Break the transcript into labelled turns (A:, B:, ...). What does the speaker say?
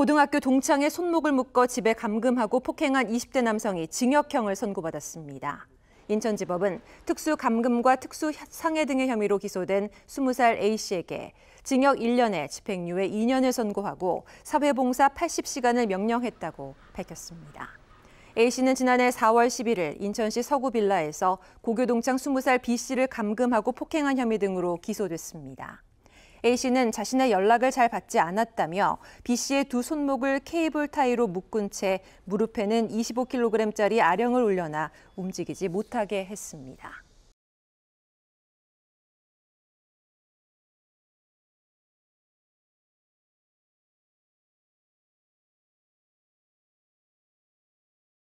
A: 고등학교 동창의 손목을 묶어 집에 감금하고 폭행한 20대 남성이 징역형을 선고받았습니다. 인천지법은 특수감금과 특수상해 등의 혐의로 기소된 20살 A씨에게 징역 1년에 집행유예 2년을 선고하고 사회봉사 80시간을 명령했다고 밝혔습니다. A씨는 지난해 4월 11일 인천시 서구 빌라에서 고교 동창 20살 B씨를 감금하고 폭행한 혐의 등으로 기소됐습니다. A씨는 자신의 연락을 잘 받지 않았다며 B씨의 두 손목을 케이블 타이로 묶은 채 무릎에는 25kg짜리 아령을 올려놔 움직이지 못하게 했습니다.